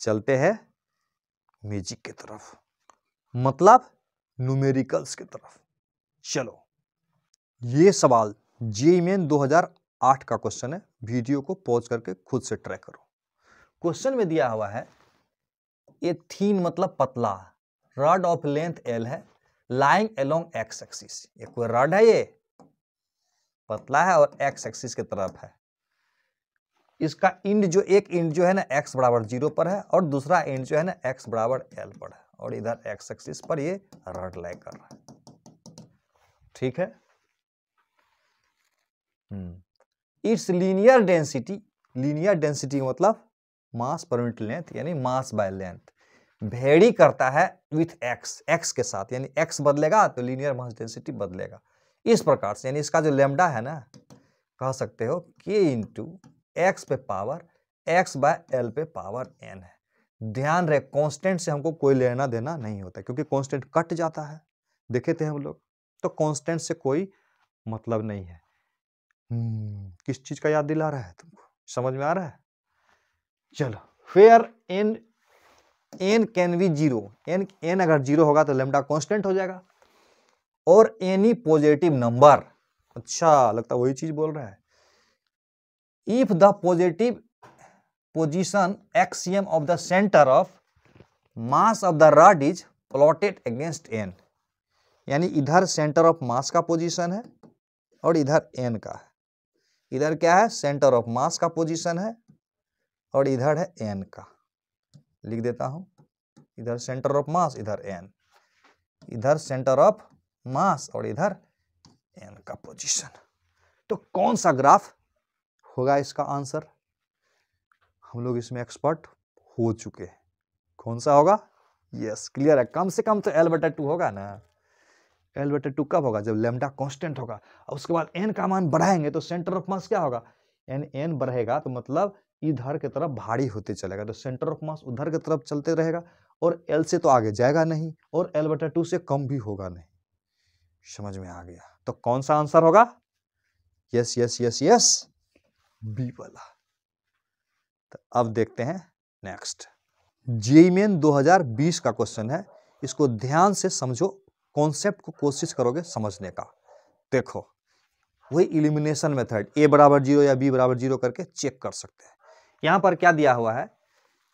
चलते हैं म्यूजिक की तरफ मतलब न्यूमेरिकल्स की तरफ चलो ये सवाल जे मेन 2008 का क्वेश्चन है वीडियो को पॉज करके खुद से ट्रैक करो क्वेश्चन में दिया हुआ है ए थीन मतलब पतला रड ऑफ लेंथ एल है लाइंग अलोंग एक्स एक्सिस ये कोई रड है ये पतला है और एक्स एक्सिस की तरफ है इसका इंड जो एक इंड जो है ना एक्स बराबर जीरो पर है और दूसरा इंड जो है ना एक्स बराबर एल पर है और इधर एक्स एक्सिस पर ये रड लय कर रहा है ठीक है it's linear density linear density मतलब मास पर यूनिट लेंथ यानी मास बाय लेंथ भेड़ी करता है विथ एक्स एक्स के साथ यानी एक्स बदलेगा तो लीनियर मास डेंसिटी बदलेगा इस प्रकार से यानी इसका जो लेमडा है ना कह सकते हो के इंटू एक्स पे पावर एक्स बाय एल पे पावर एन है ध्यान रहे कांस्टेंट से हमको कोई लेना देना नहीं होता क्योंकि कांस्टेंट कट जाता है देखे थे हम लोग तो कांस्टेंट से कोई मतलब नहीं है हम्म, किस चीज़ का याद दिला रहा है तुमको समझ में आ रहा है चलो फेयर n n can be zero n n अगर जीरो होगा तो लेमडा कॉन्स्टेंट हो जाएगा और एनी पॉजिटिव नंबर अच्छा लगता वही चीज बोल रहा है if the positive position axiom of the centre of mass of the rod is plotted against n यानी इधर सेंटर ऑफ मास का पोजीशन है और इधर एन का है इधर क्या है सेंटर ऑफ मास का पोजीशन है और इधर है एन का लिख देता हूं इधर सेंटर ऑफ मास इधर एन इधर सेंटर ऑफ मास और इधर एन का पोजीशन तो कौन सा ग्राफ होगा इसका आंसर हम लोग इसमें एक्सपर्ट हो चुके हैं कौन सा होगा यस क्लियर है कम से कम तो एल बटा टू होगा ना एल बटे टू कब होगा जब लेमडा कांस्टेंट होगा और उसके बाद एन का मान बढ़ाएंगे तो सेंटर ऑफ मास क्या होगा एन एन बढ़ेगा तो मतलब इधर की तरफ भारी होते चलेगा तो सेंटर ऑफ मास उधर की तरफ चलते रहेगा और एल से तो आगे जाएगा नहीं और एल बटा टू से कम भी होगा नहीं समझ में आ गया तो कौन सा आंसर होगा yes yes yes yes b वाला तो अब देखते हैं नेक्स्ट जेईमेन 2020 का क्वेश्चन है इसको ध्यान से समझो कॉन्सेप्ट को कोशिश करोगे समझने का देखो वही इलिमिनेशन मेथड ए बराबर जीरो या बी बराबर जीरो करके चेक कर सकते हैं यहां पर क्या दिया हुआ है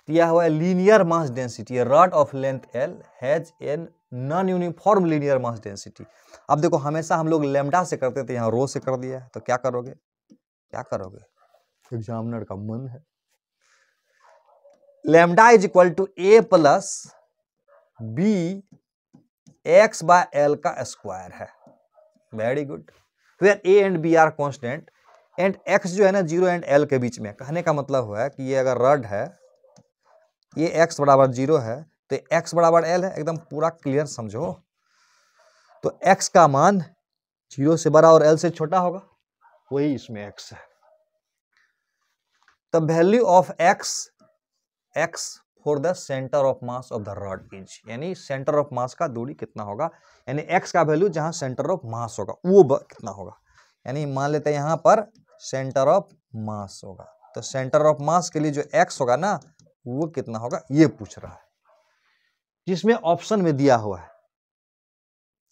दिया हुआ है linear mass density rod of length l has an non uniform linear mass density अब देखो हमेशा हम लोग लेमडा से करते थे यहाँ रो से कर दिया है तो क्या करोगे क्या करोगे एग्जामिनर का मन है lambda is equal to a plus b x by l का स्क्वायर है very good where a and b are constant and x जो है ना जीरो एंड एल के बीच में कहने का मतलब हुआ है कि ये अगर रड है ये एक्स बराबर जीरो है तो एक्स बराबर एल है एकदम पूरा क्लियर समझो तो एक्स का मान जीरो से बड़ा और एल से छोटा होगा वही इसमें x है the value of x x for the centre of mass of the rod is यानी सेंटर ऑफ मास का दूरी कितना होगा यानी एक्स का वैल्यू जहां सेंटर ऑफ मास होगा वो कितना होगा यानी मान लेते हैं यहां पर सेंटर ऑफ मास होगा तो सेंटर ऑफ मास के लिए जो एक्स होगा ना वो कितना होगा ये पूछ रहा है जिसमें ऑप्शन में दिया हुआ है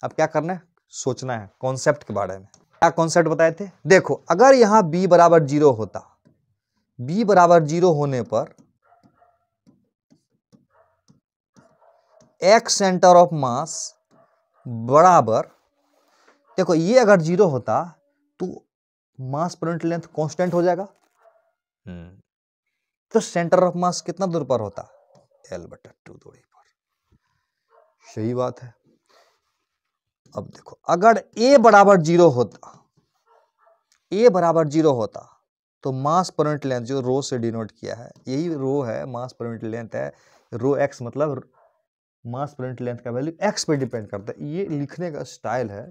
अब क्या करना है सोचना है कॉन्सेप्ट के बारे में क्या कॉन्सेप्ट बताए थे देखो अगर यहां बी बराबर जीरो होता बी बराबर जीरो होने पर एक्स सेंटर ऑफ मास बराबर देखो ये अगर जीरो होता तो मास पर लेंथ कांस्टेंट हो जाएगा हम्म। तो सेंटर ऑफ मास कितना दूर पर होता एल बटा टू दूरी पर सही बात है अब देखो अगर ए बराबर जीरो होता ए बराबर जीरो होता तो मास परमिट लेंथ जो रो से डिनोट किया है यही रो है मास परमिट लेंथ है रो एक्स मतलब मास परमिट लेंथ का वैल्यू एक्स पे डिपेंड करता है ये लिखने का स्टाइल है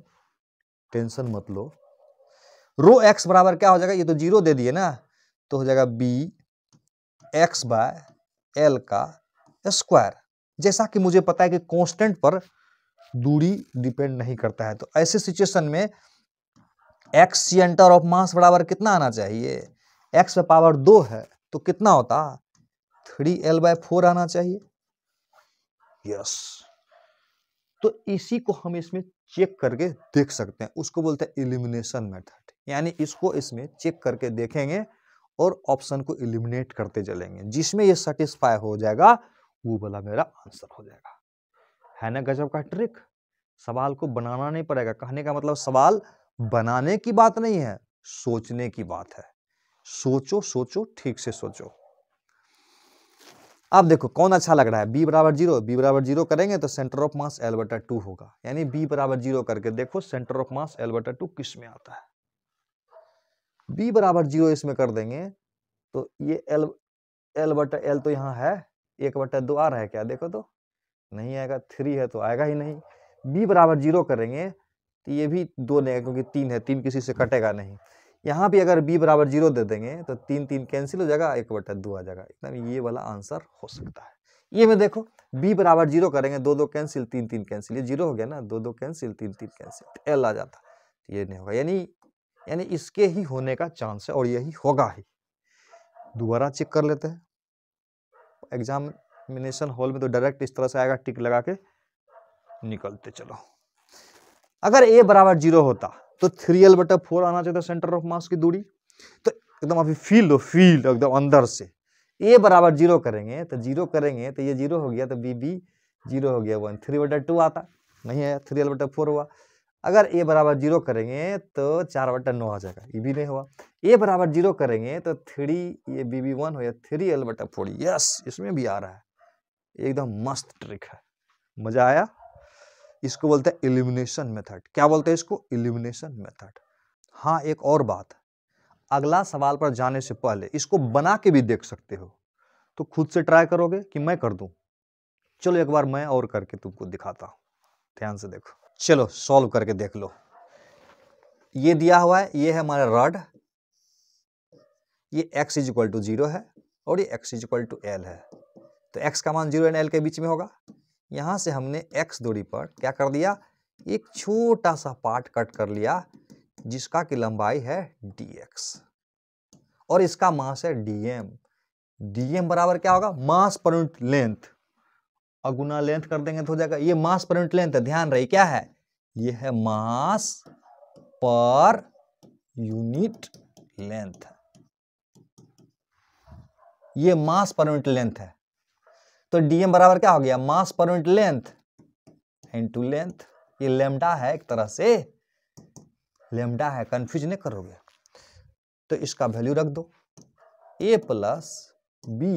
टेंशन मत लो रो एक्स बराबर क्या हो जाएगा ये तो जीरो दे दिए ना तो हो जाएगा बी एक्स बाय एल का स्क्वायर जैसा कि मुझे पता है कि कांस्टेंट पर दूरी डिपेंड नहीं करता है तो ऐसे सिचुएशन में एक्स सेंटर ऑफ मास बराबर कितना आना चाहिए एक्स पे पावर दो है तो कितना होता थ्री एल बाय फोर आना चाहिए यस तो इसी को हम इसमें चेक करके देख सकते हैं उसको बोलते हैं इलिमिनेशन मेथड यानी इसको इसमें चेक करके देखेंगे और ऑप्शन को इलिमिनेट करते चलेंगे जिसमें ये सेटिस्फाई हो जाएगा वो वाला मेरा आंसर हो जाएगा है ना गजब का ट्रिक सवाल को बनाना नहीं पड़ेगा कहने का मतलब सवाल बनाने की बात नहीं है सोचने की बात है सोचो सोचो ठीक से सोचो अब देखो कौन अच्छा लग रहा है बी बराबर जीरो बी बराबर जीरो करेंगे तो सेंटर ऑफ मास एल बटा टू होगा यानी बी बराबर जीरो करके देखो सेंटर ऑफ मास एल बटा टू किस में आता है बी बराबर जीरो इसमें कर देंगे तो ये एल एल बटा एल तो यहाँ है एक बटा दो आ रहा है क्या देखो तो नहीं आएगा थ्री है तो आएगा ही नहीं बी बराबर जीरो करेंगे तो ये भी दो नहीं क्योंकि तीन है तीन किसी से कटेगा नहीं यहाँ भी अगर बी बराबर जीरो दे देंगे तो तीन तीन कैंसिल हो जाएगा एक बटा दो आ जाएगा एकदम ये वाला आंसर हो सकता है ये में देखो बी बराबर जीरो करेंगे दो दो कैंसिल तीन तीन कैंसिल ये जीरो हो गया ना दो दो कैंसिल तीन तीन कैंसिल एल तो आ जाता तो ये नहीं होगा यानी यानी इसके ही होने का चांस है और यही होगा ही दोबारा चेक कर लेते हैं एग्जामिनेशन हॉल में तो डायरेक्ट इस तरह से आएगा टिक लगा के निकलते चलो अगर ए बराबर जीरो होता तो थ्री एल बटा फोर आना चाहिए सेंटर ऑफ मास की दूरी तो एकदम अभी फील हो फील एकदम अंदर से ए बराबर जीरो करेंगे तो जीरो करेंगे तो ये जीरो हो गया तो बी बी जीरो हो गया वन थ्री बटा टू आता नहीं आया थ्री एल बटा फोर हुआ अगर ए बराबर जीरो करेंगे तो चार बटा नौ आ जाएगा ये भी नहीं हुआ ए बराबर जीरो करेंगे तो थ्री ये बी बी वन हो या थ्री एल बटा फोर यस इसमें भी आ रहा है एकदम मस्त ट्रिक है मज़ा आया इसको बोलते हैं इल्यूमिनेशन मेथड क्या बोलते हैं इसको इल्यूमिनेशन मेथड हाँ एक और बात अगला सवाल पर जाने से पहले इसको बना के भी देख सकते हो तो खुद से ट्राई करोगे कि मैं कर दूं चलो एक बार मैं और करके तुमको दिखाता हूँ ध्यान से देखो चलो सॉल्व करके देख लो ये दिया हुआ है ये है हमारा रड ये x is equal to zero है और ये x is equal to l है तो x का मान जीरो एंड एल के बीच में होगा यहां से हमने x दूरी पर क्या कर दिया एक छोटा सा पार्ट कट कर लिया जिसका की लंबाई है dx और इसका मास है dm dm बराबर क्या होगा मास पर यूनिट लेंथ और गुना लेंथ कर देंगे तो हो जाएगा ये मास पर यूनिट लेंथ है ध्यान रही क्या है ये है मास पर यूनिट लेंथ ये मास पर यूनिट लेंथ है तो डीएम बराबर क्या हो गया मास पर यूनिट लेंथ इनटू लेंथ ये लेमडा है एक तरह से लेमडा है कंफ्यूज नहीं करोगे तो इसका वैल्यू रख दो ए प्लस बी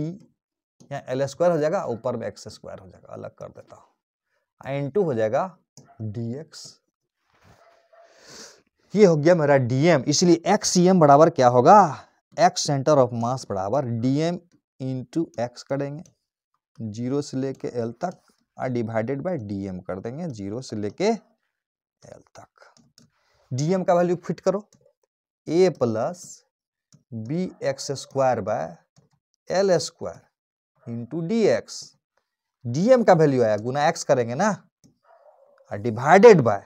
यहाँ एल स्क्वायर हो जाएगा ऊपर में एक्स स्क्वायर हो जाएगा अलग कर देता हूँ एन टू हो जाएगा डी एक्स ये हो गया मेरा डीएम इसलिए एक्स सी एम बराबर क्या होगा एक्स सेंटर ऑफ मास बराबर डीएम इन टू एक्स करेंगे जीरो से लेके एल तक और डिवाइडेड बाय डीएम कर देंगे जीरो से लेके एल तक डीएम का वैल्यू फिट करो a plus b x square by L square into d x dm का वैल्यू आया गुना एक्स करेंगे ना और डिवाइडेड बाय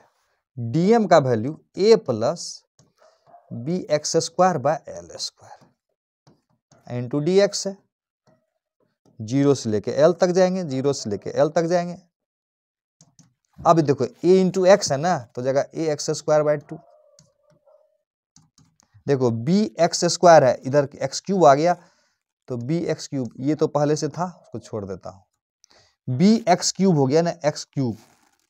डीएम का value a plus b x square by L square into d x है zero से लेके एल तक जाएंगे जीरो से लेके एल तक जाएंगे अब देखो ए इंटू एक्स है ना तो जगह a x square by two देखो बी एक्स स्क्वायर है इधर एक्स क्यूब आ गया तो बी एक्स क्यूब ये तो पहले से था उसको छोड़ देता हूँ बी एक्स क्यूब हो गया ना एक्स क्यूब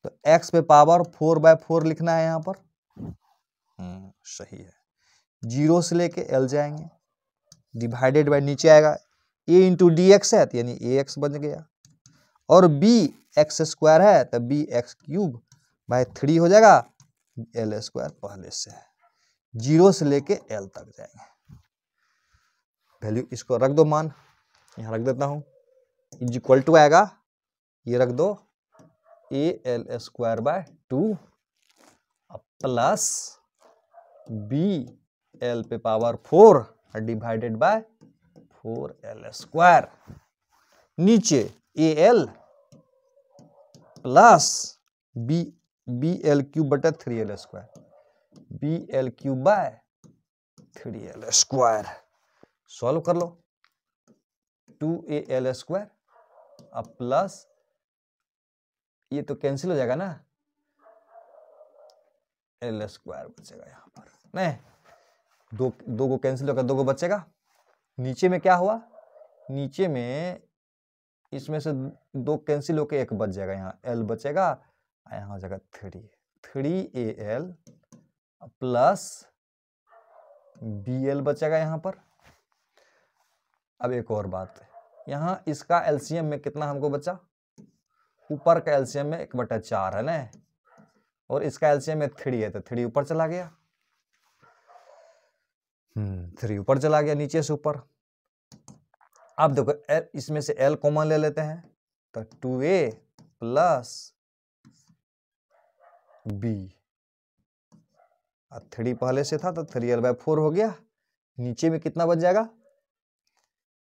तो एक्स पे पावर फोर बाय फोर लिखना है यहाँ पर हम्म, सही है जीरो से लेके एल जाएंगे डिवाइडेड बाय नीचे आएगा ए इंटू डी एक्स है तो यानी ए एक्स बन गया और बी एक्स स्क्वायर है तो b x cube by three हो जाएगा एल स्क्वायर पहले से है जीरो से लेके एल तक जाएंगे वैल्यू इसको रख दो मान यहाँ रख देता हूँ इज इक्वल टू आएगा ये रख दो a l square by two plus b l पे power four divided by four l square नीचे a l plus b b l cube बटा three l square b l cube by three l square solve कर लो two a l square अब plus ये तो cancel हो जाएगा ना एल स्क्वायर बचेगा यहाँ पर नहीं दो दो को कैंसिल होगा दो को बचेगा नीचे में क्या हुआ नीचे में इसमें से दो कैंसिल होकर एक बच जाएगा यहाँ एल बचेगा यहाँ हो जाएगा three three a l plus b l बचेगा यहाँ पर अब एक और बात यहाँ इसका एलसीएम में कितना हमको बचा ऊपर का एलसीएम में एक बटा चार है ना और इसका एलसीएम में थ्री है तो थ्री ऊपर चला गया हम्म थ्री ऊपर चला गया नीचे से ऊपर अब देखो एल इसमें से एल कॉमन ले लेते हैं तो two a plus b three पहले से था तो थ्री एल बाय फोर हो गया नीचे में कितना बच जाएगा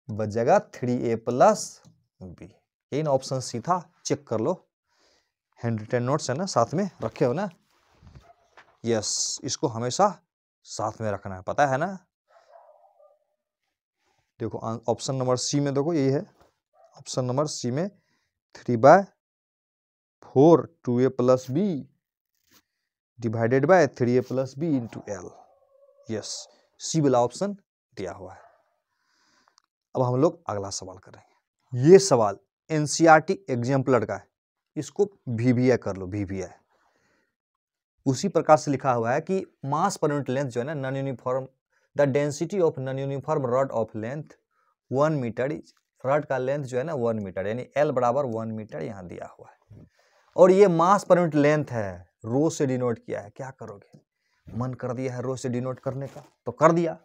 बच जाएगा थ्री ए प्लस बी यही ना ऑप्शन सी था चेक कर लो हैंड रिटर्न नोट्स है ना साथ में रखे हो ना यस इसको हमेशा साथ में रखना है पता है ना देखो अं, ऑप्शन नंबर सी में देखो यही है ऑप्शन नंबर सी में three by four two a plus b divided by three a plus b into l yes c वाला ऑप्शन दिया हुआ है अब हम लोग अगला सवाल करेंगे ये सवाल N C R T exemplar का है इसको भी वी आई कर लो भी आई उसी प्रकार से लिखा हुआ है कि मास पर यूनिट लेंथ जो है ना non uniform the density of non uniform rod of length one metre is rod का लेंथ जो है ना वन मीटर यानी एल बराबर वन मीटर यहाँ दिया हुआ है और ये मास पर यूनिट लेंथ है रो से डिनोट किया है क्या करोगे मन कर दिया है रो से डिनोट करने का तो कर दिया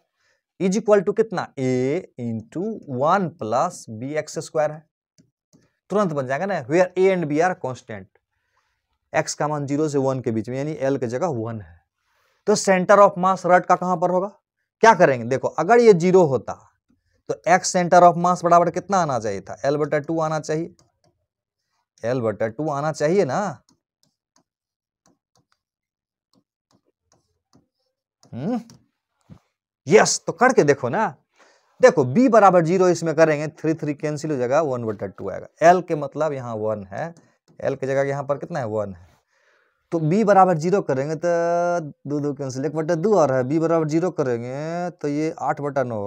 इज इक्वल टू कितना a into one plus b x square है तुरंत बन जाएगा ना where a and b are constant x का मान जीरो से वन के बीच में यानी एल की जगह वन है तो सेंटर ऑफ मास रट का कहां पर होगा क्या करेंगे देखो अगर ये जीरो होता तो एक्स सेंटर ऑफ मास बराबर कितना आना चाहिए था एल बटा टू आना चाहिए एल बटा टू आना चाहिए ना हम्म यस तो करके देखो ना देखो b बराबर जीरो इसमें करेंगे थ्री थ्री कैंसिल हो जाएगा वन बटा टू आएगा l के मतलब यहाँ वन है l के जगह यहाँ पर कितना है वन है तो b बराबर जीरो करेंगे तो दो दो कैंसिल एक बटर दो आ रहा है b बराबर जीरो करेंगे तो ये आठ बटा नौ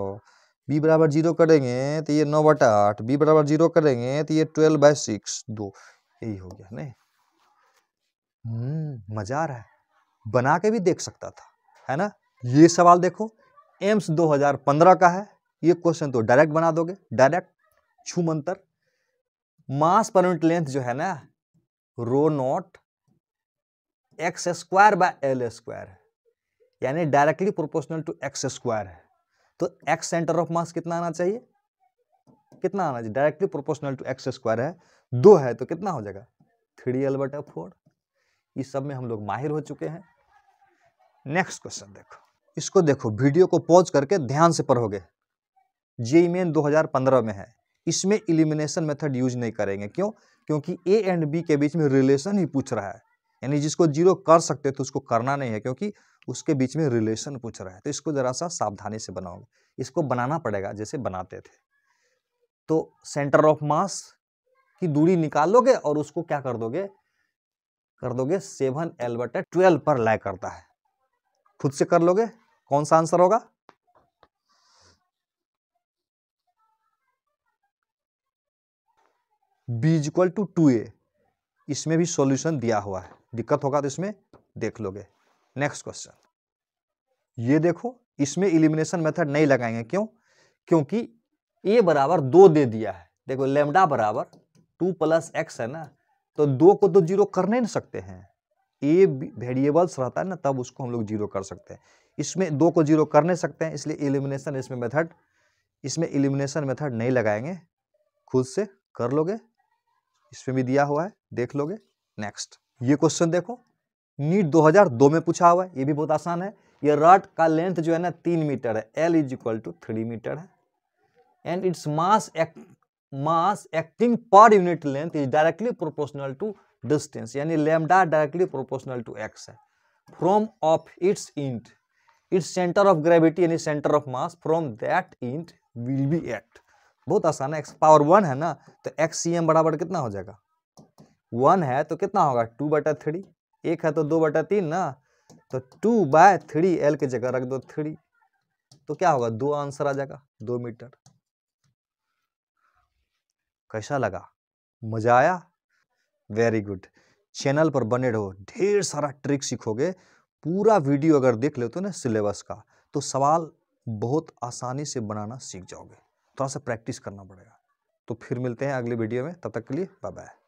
b बराबर जीरो करेंगे तो ये नौ बटा आठ बी बराबर जीरो करेंगे तो ये ट्वेल्व बाय सिक्स दो यही हो गया नहीं हम्म मजा आ रहा है बना के भी देख सकता था है ना ये सवाल देखो एम्स 2015 का है ये क्वेश्चन तो डायरेक्ट बना दोगे डायरेक्ट छू मंतर मास पर यूनिट लेंथ जो है ना rho naught x square by L square यानी directly proportional to x square है तो एक्स सेंटर ऑफ मास कितना आना चाहिए कितना आना चाहिए directly proportional to x square है दो है तो कितना हो जाएगा थ्री एल बटा फोर इस सब में हम लोग माहिर हो चुके हैं नेक्स्ट क्वेश्चन देखो इसको देखो वीडियो को पॉज करके ध्यान से पढ़ोगे जे मेन 2015 में है इसमें इलिमिनेशन मेथड यूज नहीं करेंगे क्यों क्योंकि ए एंड बी के बीच में रिलेशन ही पूछ रहा है यानी जिसको जीरो कर सकते थे उसको करना नहीं है क्योंकि उसके बीच में रिलेशन पूछ रहा है तो इसको ज़रा सा सावधानी से बनाओगे इसको बनाना पड़ेगा जैसे बनाते थे तो सेंटर ऑफ मास की दूरी निकालोगे और उसको क्या कर दोगे कर दोगे सेवन एल ट्वेल्व पर लय करता है खुद से कर लोगे कौन सा आंसर होगा B equal to two A इसमें भी सॉल्यूशन दिया हुआ है दिक्कत होगा तो इसमें देख लोगे नेक्स्ट क्वेश्चन ये देखो इसमें इलिमिनेशन मेथड नहीं लगाएंगे क्यों क्योंकि ए बराबर दो दे दिया है देखो लेमडा बराबर टू प्लस एक्स है ना तो दो को तो जीरो कर नहीं सकते हैं ए वेरिएबल्स रहता है ना तब उसको हम लोग जीरो कर सकते हैं इसमें दो को जीरो कर नहीं सकते हैं इसलिए एलिमिनेशन इसमें मेथड इसमें एलिमिनेशन मेथड नहीं लगाएंगे खुद से कर लोगे इसमें भी दिया हुआ है देख लोगे नेक्स्ट ये क्वेश्चन देखो नीट 2002 में पूछा हुआ है ये भी बहुत आसान है ये रट का लेंथ जो है ना तीन मीटर है L is equal to three metre है and it's mass act mass acting per unit length is directly proportional to distance यानी lambda directly proportional to x है from of its end its centre of gravity यानी centre of mass from that end will be at बहुत आसान है x power one है ना तो x c m बराबर कितना हो जाएगा वन है तो कितना होगा टू बटा थ्री एक है तो दो बटा तीन ना तो टू बाय थ्री एल की जगह रख दो थ्री तो क्या होगा दो आंसर आ जाएगा दो मीटर कैसा लगा मजा आया वेरी गुड चैनल पर बने रहो ढेर सारा ट्रिक सीखोगे पूरा वीडियो अगर देख लेते हो तो ना सिलेबस का तो सवाल बहुत आसानी से बनाना सीख जाओगे थोड़ा सा प्रैक्टिस करना पड़ेगा तो फिर मिलते हैं अगले वीडियो में तब तक के लिए बाय बाय